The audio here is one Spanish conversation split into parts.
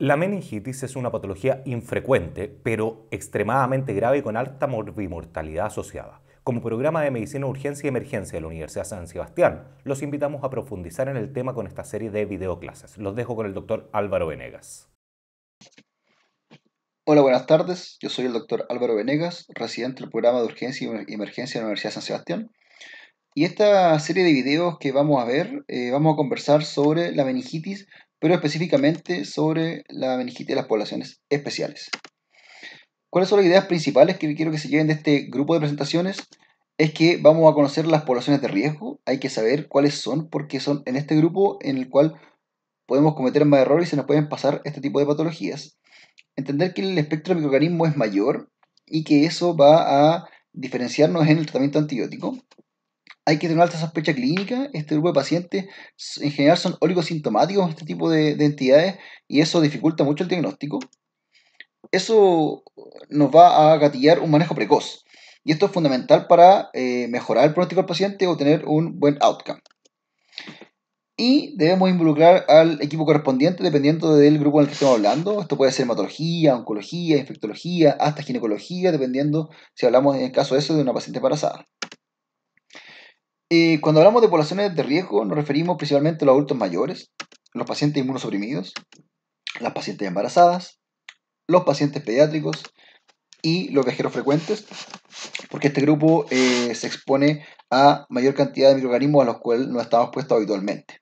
La meningitis es una patología infrecuente, pero extremadamente grave y con alta morbimortalidad asociada. Como programa de Medicina de Urgencia y Emergencia de la Universidad San Sebastián, los invitamos a profundizar en el tema con esta serie de videoclases. Los dejo con el doctor Álvaro Venegas. Hola, buenas tardes. Yo soy el doctor Álvaro Venegas, residente del programa de Urgencia y Emergencia de la Universidad San Sebastián. Y esta serie de videos que vamos a ver, eh, vamos a conversar sobre la meningitis pero específicamente sobre la meningitis de las poblaciones especiales. ¿Cuáles son las ideas principales que quiero que se lleven de este grupo de presentaciones? Es que vamos a conocer las poblaciones de riesgo, hay que saber cuáles son, porque son en este grupo en el cual podemos cometer más errores y se nos pueden pasar este tipo de patologías. Entender que el espectro de microorganismo es mayor y que eso va a diferenciarnos en el tratamiento antibiótico hay que tener una alta sospecha clínica. Este grupo de pacientes en general son oligosintomáticos, este tipo de, entidades, y eso dificulta mucho el diagnóstico. Eso nos va a gatillar un manejo precoz. Y esto es fundamental para eh, mejorar el pronóstico del paciente o tener un buen outcome. Y debemos involucrar al equipo correspondiente dependiendo del grupo en el que estamos hablando. Esto puede ser hematología, oncología, infectología, hasta ginecología, dependiendo si hablamos en el caso de eso de una paciente embarazada. Eh, cuando hablamos de poblaciones de riesgo, nos referimos principalmente a los adultos mayores, los pacientes inmunosuprimidos, las pacientes embarazadas, los pacientes pediátricos y los viajeros frecuentes, porque este grupo eh, se expone a mayor cantidad de microorganismos a los cuales no estamos expuestos habitualmente.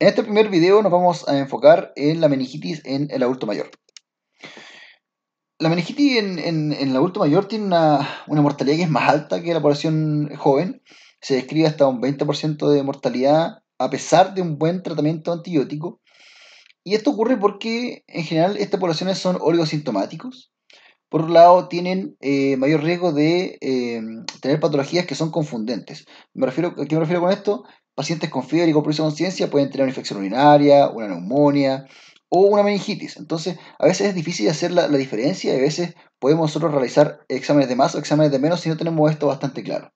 En este primer video nos vamos a enfocar en la meningitis en el adulto mayor. La meningitis en, la adulto mayor tiene una, mortalidad que es más alta que la población joven. Se describe hasta un 20% de mortalidad a pesar de un buen tratamiento antibiótico. Y esto ocurre porque en general estas poblaciones son oligosintomáticos. Por un lado, tienen eh, mayor riesgo de eh, tener patologías que son confundentes. Me refiero, ¿A qué me refiero con esto? Pacientes con fiebre y compromiso de conciencia pueden tener una infección urinaria, una neumonía, o una meningitis. Entonces, a veces es difícil hacer la, diferencia y a veces podemos solo realizar exámenes de más o exámenes de menos si no tenemos esto bastante claro.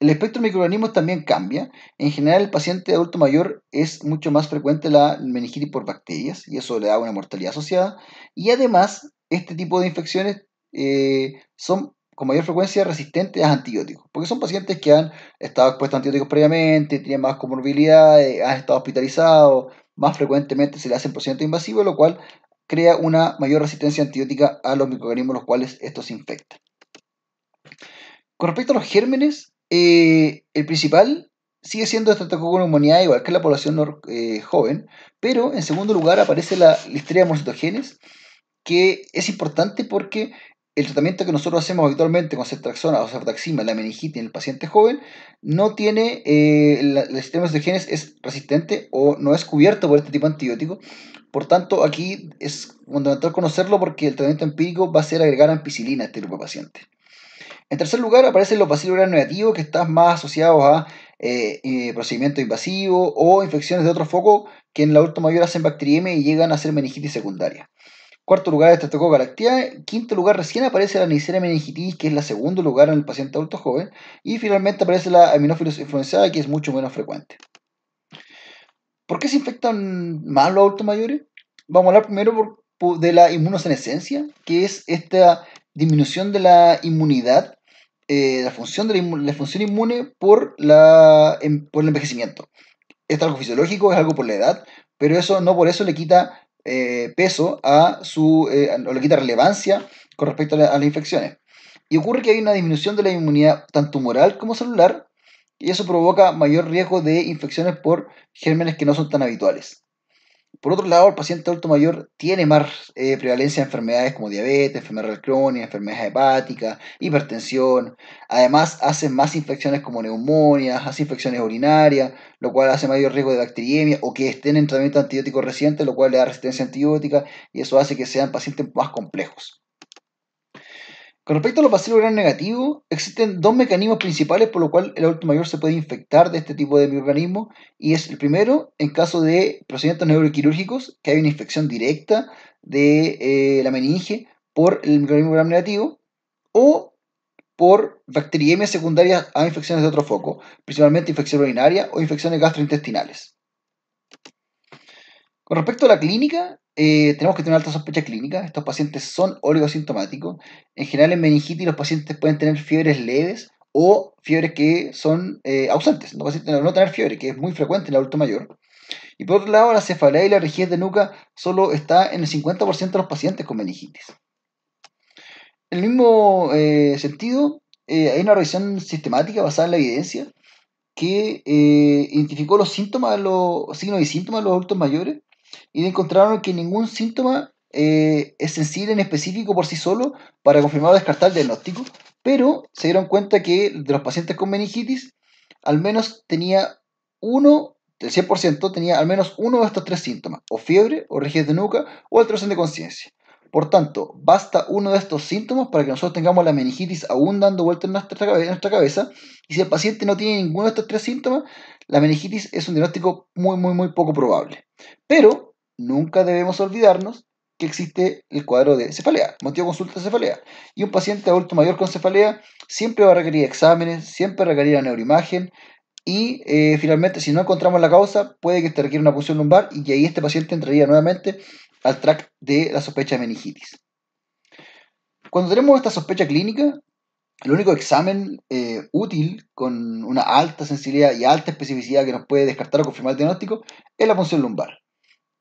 El espectro de microorganismos también cambia. En general, el paciente adulto mayor es mucho más frecuente la meningitis por bacterias y eso le da una mortalidad asociada. Y además, este tipo de infecciones eh, son con mayor frecuencia resistentes a antibióticos, porque son pacientes que han estado expuestos a antibióticos previamente, tienen más comorbilidades, han estado hospitalizados, más frecuentemente se le hacen procedimiento invasivo, lo cual crea una mayor resistencia antibiótica a los microorganismos los cuales estos se infectan. Con respecto a los gérmenes, eh, el principal sigue siendo Streptococcus pneumoniae, igual que la población eh, joven, pero en segundo lugar aparece la Listeria morcitogenes, que es importante porque el tratamiento que nosotros hacemos habitualmente con cetraxona o en la meningitis en el paciente joven, no tiene, eh, el sistema de genes es resistente o no es cubierto por este tipo de antibiótico. Por tanto, aquí es fundamental conocerlo porque el tratamiento empírico va a ser agregar ampicilina a este grupo de pacientes. En tercer lugar, aparecen los bacilos gran negativos que están más asociados a eh, eh, procedimientos invasivos o infecciones de otro foco que en la adulto mayor hacen bacteriemia y llegan a ser meningitis secundaria. Cuarto lugar, estreptococalactiae. Quinto lugar, recién aparece la Neisseria meningitis, que es la segundo lugar en el paciente adulto joven. Y finalmente aparece la Aminófilos influenciada, que es mucho menos frecuente. ¿Por qué se infectan más los adultos mayores? Vamos a hablar primero de la inmunosenesencia, que es esta disminución de la inmunidad, eh, la, función de la, función inmune por, la, em, por el envejecimiento. Es algo fisiológico, es algo por la edad, pero eso no por eso le quita eh, peso a su, eh, o le quita relevancia con respecto a, a, las infecciones. Y ocurre que hay una disminución de la inmunidad tanto tumoral como celular, y eso provoca mayor riesgo de infecciones por gérmenes que no son tan habituales. Por otro lado, el paciente adulto mayor tiene más eh, prevalencia de enfermedades como diabetes, enfermedades crónica, enfermedad hepática, hipertensión. Además, hace más infecciones como neumonías, hace infecciones urinarias, lo cual hace mayor riesgo de bacteriemia o que estén en tratamiento antibiótico reciente, lo cual le da resistencia antibiótica y eso hace que sean pacientes más complejos. Con respecto a los bacilos gran negativo, existen dos mecanismos principales por los cuales el adulto mayor se puede infectar de este tipo de microorganismo y es el primero, en caso de procedimientos neuroquirúrgicos, que hay una infección directa de eh, la meninge por el microorganismo GRAM negativo, o por bacteriemia secundaria a infecciones de otro foco, principalmente infección urinaria o infecciones gastrointestinales. Con respecto a la clínica, eh, tenemos que tener alta sospecha clínica. Estos pacientes son oligosintomáticos. En general, en meningitis los pacientes pueden tener fiebres leves o fiebres que son eh, ausentes. no tener fiebre, que es muy frecuente en el adulto mayor. Y por otro lado, la cefalea y la rigidez de nuca solo está en el 50% de los pacientes con meningitis. En el mismo eh, sentido, hay una revisión sistemática basada en la evidencia que identificó los síntomas, los signos y síntomas de los adultos mayores y encontraron que ningún síntoma eh, es sensible en específico por sí solo para confirmar o descartar el diagnóstico, pero se dieron cuenta que de los pacientes con meningitis, al menos tenía uno, del 100% tenía al menos uno de estos tres síntomas, o fiebre, o rigidez de nuca, o alteración de conciencia. Por tanto, basta uno de estos síntomas para que nosotros tengamos la meningitis aún dando vuelta en nuestra, cabeza, en nuestra cabeza. Y si el paciente no tiene ninguno de estos tres síntomas, la meningitis es un diagnóstico muy, muy, muy poco probable. Pero Nunca debemos olvidarnos que existe el cuadro de cefalea, motivo consulta de cefalea. Y un paciente adulto mayor con cefalea siempre va a requerir exámenes, siempre requerirá neuroimagen y eh, finalmente si no encontramos la causa puede que te requiera una punción lumbar y ahí este paciente entraría nuevamente al track de la sospecha de meningitis. Cuando tenemos esta sospecha clínica, el único examen eh, útil con una alta sensibilidad y alta especificidad que nos puede descartar o confirmar el diagnóstico es la punción lumbar.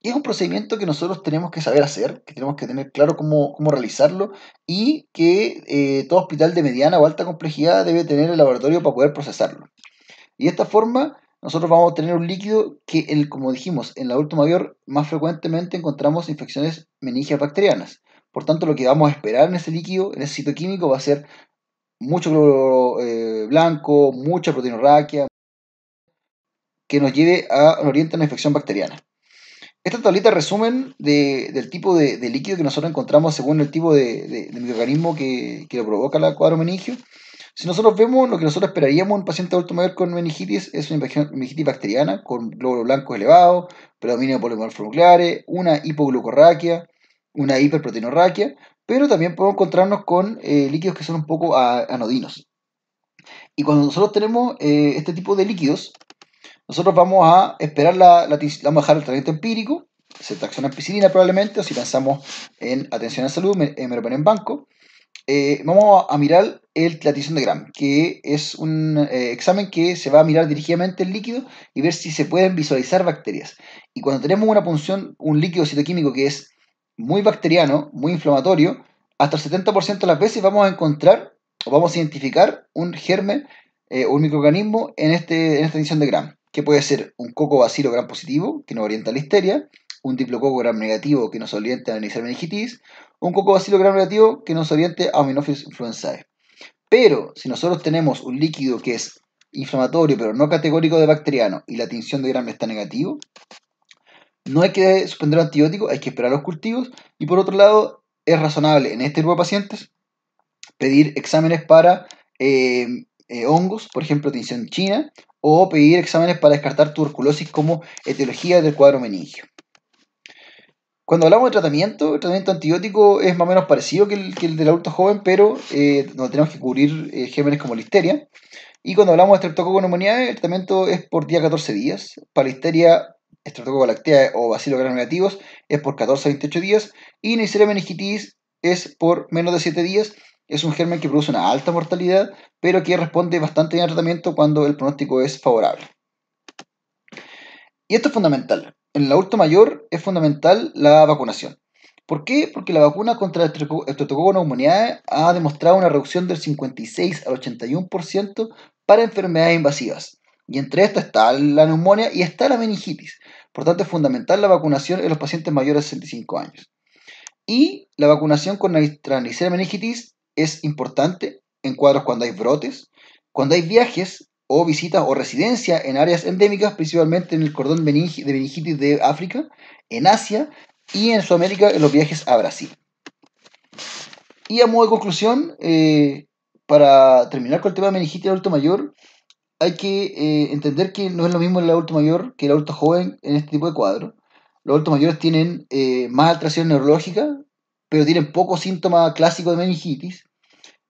Y es un procedimiento que nosotros tenemos que saber hacer, que tenemos que tener claro cómo, realizarlo y que eh, todo hospital de mediana o alta complejidad debe tener el laboratorio para poder procesarlo. Y de esta forma nosotros vamos a tener un líquido que, el, como dijimos, en la última mayor más frecuentemente encontramos infecciones meningias bacterianas. Por tanto, lo que vamos a esperar en ese líquido, en ese citoquímico, va a ser mucho cloro eh, blanco, mucha proteinorraquia, que nos lleve a, orientar oriente a una infección bacteriana. Esta tablita resumen del tipo de, líquido que nosotros encontramos según el tipo de, microorganismo que, lo provoca la cuadro meningio. Si nosotros vemos lo que nosotros esperaríamos en un paciente adulto mayor con meningitis, es una meningitis bacteriana con glóbulos blancos elevados, predominio de polimorfonucleares, una hipoglucorraquia, una hiperproteinorraquia, pero también podemos encontrarnos con eh, líquidos que son un poco anodinos. Y cuando nosotros tenemos eh, este tipo de líquidos, nosotros vamos a esperar la, la vamos a dejar el tratamiento empírico, se taxona en piscina probablemente, o si pensamos en atención a salud, en eh, ponen en banco. Eh, vamos a, mirar el, la de Gram, que es un eh, examen que se va a mirar dirigidamente el líquido y ver si se pueden visualizar bacterias. Y cuando tenemos una punción, un líquido citoquímico que es muy bacteriano, muy inflamatorio, hasta el 70% de las veces vamos a encontrar o vamos a identificar un germen o un microorganismo en, este, en esta edición de Gram que puede ser un coco bacilo gran positivo, que nos orienta a la histeria, un diplococo gram negativo que nos orienta a la meningitis, un coco bacilo gram negativo que nos orienta a hominófilos influenzae. Pero si nosotros tenemos un líquido que es inflamatorio pero no categórico de bacteriano y la tinción de gram está negativo, no hay que suspender antibióticos, hay que esperar los cultivos y por otro lado es razonable en este grupo de pacientes pedir exámenes para eh, eh, hongos, por ejemplo tinción china o pedir exámenes para descartar tuberculosis como etiología del cuadro meningio. Cuando hablamos de tratamiento, el tratamiento antibiótico es más o menos parecido que el, del adulto joven, pero eh, no tenemos que cubrir eh, géneros como listeria. Y cuando hablamos de streptococcus el tratamiento es por día 14 días. Para listeria, streptococcus o bacilos negativos es por 14 a 28 días. Y neisseria meningitis es por menos de 7 días es un germen que produce una alta mortalidad, pero que responde bastante bien al tratamiento cuando el pronóstico es favorable. Y esto es fundamental. En la adulto mayor es fundamental la vacunación. ¿Por qué? Porque la vacuna contra el estreptococo ha demostrado una reducción del 56 al 81% para enfermedades invasivas. Y entre estas está la neumonía y está la meningitis. Por tanto, es fundamental la vacunación en los pacientes mayores de 65 años. Y la vacunación con la meningitis es importante en cuadros cuando hay brotes, cuando hay viajes o visitas o residencia en áreas endémicas, principalmente en el cordón de meningitis de África, en Asia y en Sudamérica en los viajes a Brasil. Y a modo de conclusión, eh, para terminar con el tema de meningitis adulto mayor, hay que eh, entender que no es lo mismo el adulto mayor que el adulto joven en este tipo de cuadros. Los adultos mayores tienen eh, más alteración neurológica, pero tienen pocos síntomas clásicos de meningitis.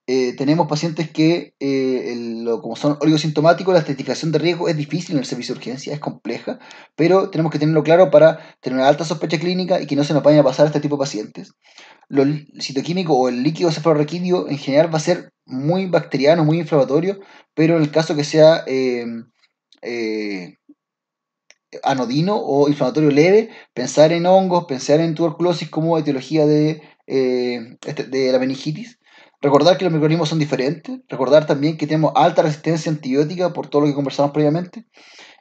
Eh, tenemos pacientes que, eh, como son oligosintomáticos, la estratificación de riesgo es difícil en el servicio de urgencia, es compleja, pero tenemos que tenerlo claro para tener una alta sospecha clínica y que no se nos vayan a pasar este tipo de pacientes. Lo, el citoquímico o el líquido cefalorraquídeo en general va a ser muy bacteriano, muy inflamatorio, pero en el caso que sea eh, anodino o inflamatorio leve, pensar en hongos, pensar en tuberculosis como etiología de eh, este, de la meningitis. Recordar que los mecanismos son diferentes. Recordar también que tenemos alta resistencia antibiótica por todo lo que conversamos previamente.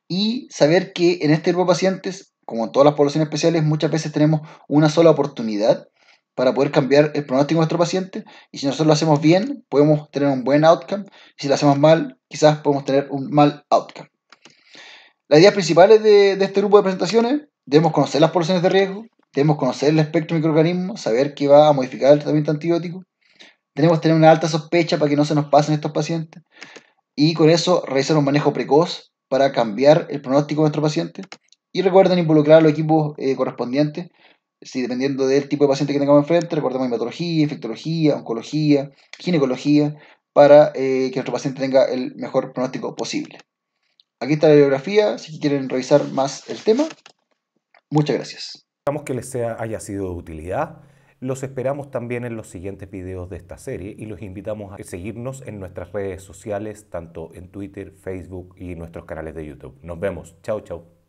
Y saber que en este grupo de pacientes, como en todas las poblaciones especiales, muchas veces tenemos una sola oportunidad para poder cambiar el pronóstico de nuestro paciente. Y si nosotros lo hacemos bien, podemos tener un buen outcome. Y si lo hacemos mal, quizás podemos tener un mal outcome. Las ideas principales de, de este grupo de presentaciones, debemos conocer las poblaciones de riesgo, Debemos conocer el espectro microorganismo, saber qué va a modificar el tratamiento antibiótico. Tenemos que tener una alta sospecha para que no se nos pasen estos pacientes. Y con eso realizar un manejo precoz para cambiar el pronóstico de nuestro paciente. Y recuerden involucrar a los equipos eh, correspondientes, si dependiendo del tipo de paciente que tengamos enfrente, recordemos hematología, infectología, oncología, ginecología, para eh, que nuestro paciente tenga el mejor pronóstico posible. Aquí está la bibliografía, si quieren revisar más el tema. Muchas gracias. Esperamos que les haya sido de utilidad. Los esperamos también en los siguientes videos de esta serie y los invitamos a seguirnos en nuestras redes sociales, tanto en Twitter, Facebook y nuestros canales de YouTube. Nos vemos. Chao, chao.